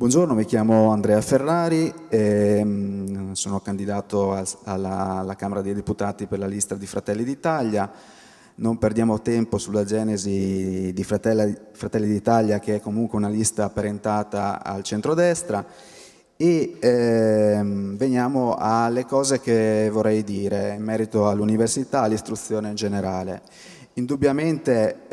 Buongiorno, mi chiamo Andrea Ferrari, ehm, sono candidato alla, alla, Camera dei Deputati per la lista di Fratelli d'Italia. Non perdiamo tempo sulla genesi di Fratelli, Fratelli d'Italia, che è comunque una lista parentata al centrodestra, e ehm, veniamo alle cose che vorrei dire in merito all'università, all'istruzione in generale. Indubbiamente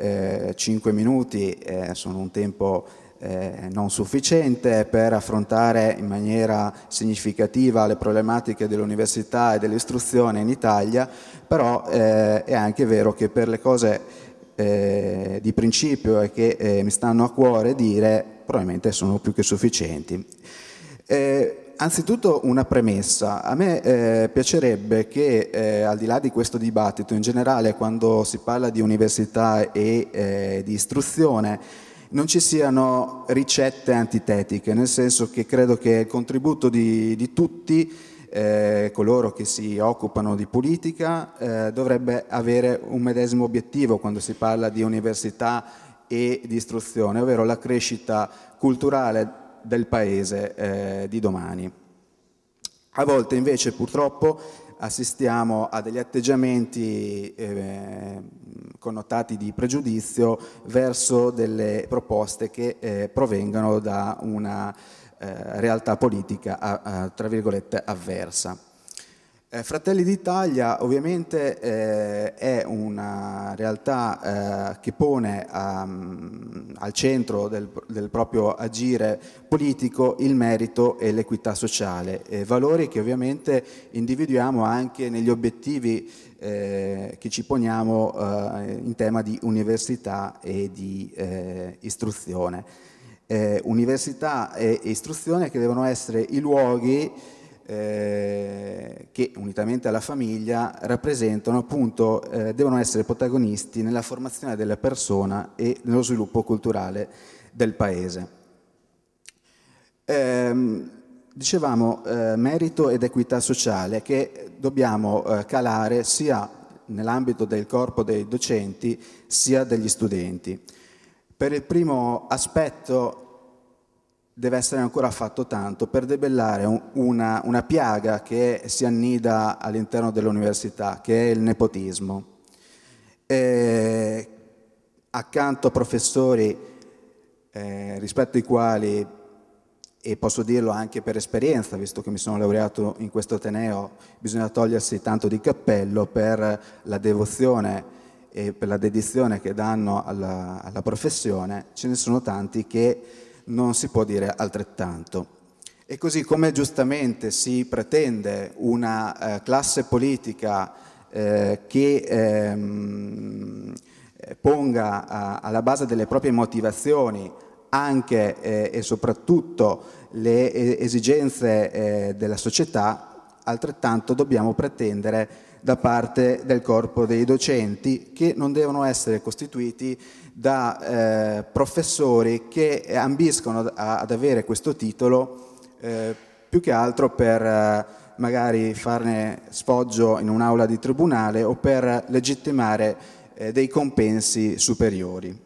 eh, 5 minuti eh, sono un tempo eh, non sufficiente per affrontare in maniera significativa le problematiche dell'università e dell'istruzione in Italia, però eh, è anche vero che per le cose eh, di principio e che eh, mi stanno a cuore dire probabilmente sono più che sufficienti. Eh, anzitutto una premessa, a me eh, piacerebbe che al di là di questo dibattito in generale quando si parla di università e di istruzione non ci siano ricette antitetiche, nel senso che credo che il contributo di, di tutti eh, coloro che si occupano di politica eh, dovrebbe avere un medesimo obiettivo quando si parla di università e di istruzione, ovvero la crescita culturale del paese eh, di domani. A volte invece purtroppo assistiamo a degli atteggiamenti eh, connotati di pregiudizio verso delle proposte che eh, provengono da una eh, realtà politica, a, a, tra virgolette, avversa. Eh, Fratelli d'Italia ovviamente eh, è una realtà eh, che pone um, al centro del, del, proprio agire politico il merito e l'equità sociale, eh, valori che ovviamente individuiamo anche negli obiettivi eh, che ci poniamo eh, in tema di università e di eh, istruzione. Eh, università e istruzione che devono essere i luoghi eh, che unitamente alla famiglia rappresentano appunto, eh, devono essere protagonisti nella formazione della persona e nello sviluppo culturale del paese. Ehm, dicevamo eh, merito ed equità sociale che dobbiamo eh, calare sia nell'ambito del corpo dei docenti sia degli studenti. Per il primo aspetto deve essere ancora fatto tanto per debellare una, una piaga che si annida all'interno dell'università, che è il nepotismo. E accanto a professori eh, rispetto ai quali, e posso dirlo anche per esperienza, visto che mi sono laureato in questo Ateneo, bisogna togliersi tanto di cappello per la devozione e per la dedizione che danno alla, alla professione, ce ne sono tanti che non si può dire altrettanto. E così come giustamente si pretende una eh, classe politica eh, che ehm, ponga a, alla base delle proprie motivazioni anche eh, e soprattutto le eh, esigenze eh, della società, altrettanto dobbiamo pretendere da parte del corpo dei docenti che non devono essere costituiti da eh, professori che ambiscono ad, avere questo titolo eh, più che altro per eh, magari farne sfoggio in un'aula di tribunale o per legittimare eh, dei compensi superiori.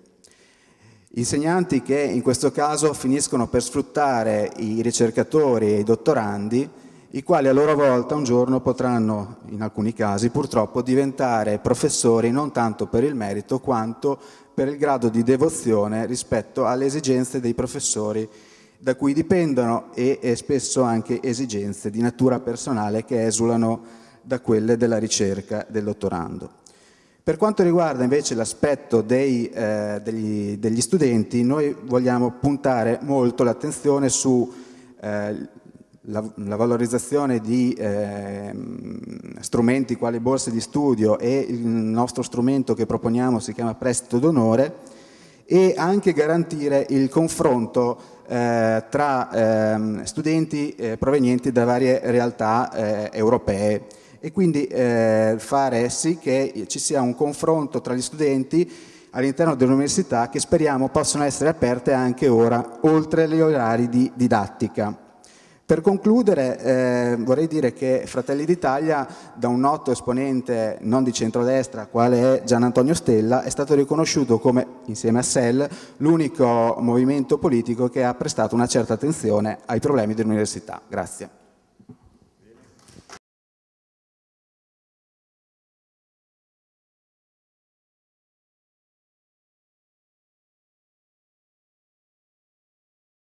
Insegnanti che in questo caso finiscono per sfruttare i ricercatori e i dottorandi i quali a loro volta un giorno potranno, in alcuni casi purtroppo, diventare professori non tanto per il merito quanto per il grado di devozione rispetto alle esigenze dei professori da cui dipendono e, e spesso anche esigenze di natura personale che esulano da quelle della ricerca del dottorando. Per quanto riguarda invece l'aspetto eh, degli, degli studenti, noi vogliamo puntare molto l'attenzione su eh, la, la valorizzazione di eh, strumenti quali borse di studio e il nostro strumento che proponiamo si chiama prestito d'onore e anche garantire il confronto eh, tra ehm, eh, studenti provenienti da varie realtà eh, europee e quindi eh, fare sì che ci sia un confronto tra gli studenti all'interno dell'università che speriamo possano essere aperte anche ora oltre gli orari di didattica. Per concludere eh, vorrei dire che Fratelli d'Italia da un noto esponente non di centrodestra quale è Gian Antonio Stella è stato riconosciuto come insieme a SEL l'unico movimento politico che ha prestato una certa attenzione ai problemi dell'università. Grazie.